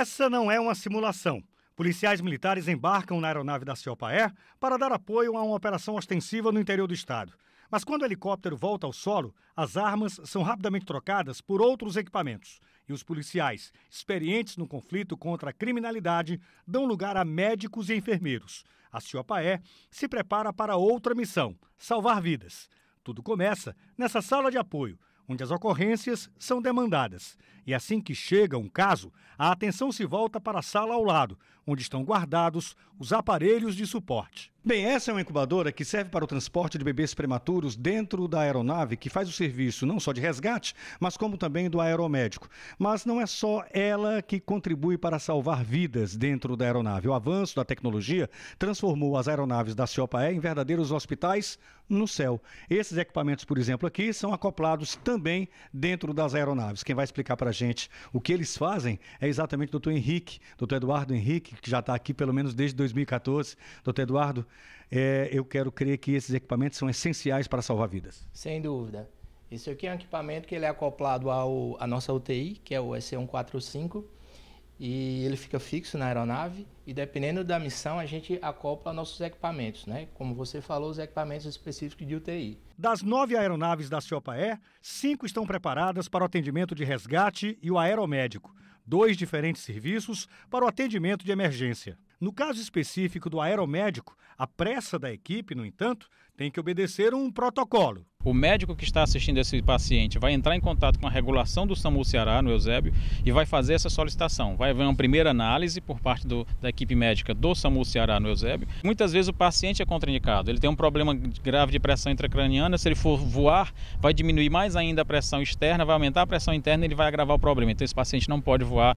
Essa não é uma simulação. Policiais militares embarcam na aeronave da Ciopa Air para dar apoio a uma operação ostensiva no interior do estado. Mas quando o helicóptero volta ao solo, as armas são rapidamente trocadas por outros equipamentos. E os policiais, experientes no conflito contra a criminalidade, dão lugar a médicos e enfermeiros. A Ciopa Air se prepara para outra missão: salvar vidas. Tudo começa nessa sala de apoio, onde as ocorrências são demandadas. E assim que chega um caso, a atenção se volta para a sala ao lado, onde estão guardados os aparelhos de suporte. Bem, essa é uma incubadora que serve para o transporte de bebês prematuros dentro da aeronave, que faz o serviço não só de resgate, mas como também do aeromédico. Mas não é só ela que contribui para salvar vidas dentro da aeronave. O avanço da tecnologia transformou as aeronaves da Ciopaé em verdadeiros hospitais no céu. Esses equipamentos, por exemplo, aqui são acoplados também dentro das aeronaves. Quem vai explicar para a gente o que eles fazem é exatamente o doutor Henrique, doutor Eduardo Henrique, que já está aqui pelo menos desde 2014. Doutor Eduardo, é, eu quero crer que esses equipamentos são essenciais para salvar vidas. Sem dúvida. Esse aqui é um equipamento que ele é acoplado ao, à nossa UTI, que é o SC-145, e ele fica fixo na aeronave, e dependendo da missão, a gente acopla nossos equipamentos, né? Como você falou, os equipamentos específicos de UTI. Das nove aeronaves da Ciopaé, cinco estão preparadas para o atendimento de resgate e o aeromédico, dois diferentes serviços para o atendimento de emergência. No caso específico do aeromédico, a pressa da equipe, no entanto, tem que obedecer um protocolo. O médico que está assistindo esse paciente vai entrar em contato com a regulação do SAMU Ceará, no Eusébio, e vai fazer essa solicitação. Vai haver uma primeira análise por parte do, da equipe médica do SAMU Ceará, no Eusébio. Muitas vezes o paciente é contraindicado, ele tem um problema grave de pressão intracraniana, se ele for voar, vai diminuir mais ainda a pressão externa, vai aumentar a pressão interna e ele vai agravar o problema. Então esse paciente não pode voar.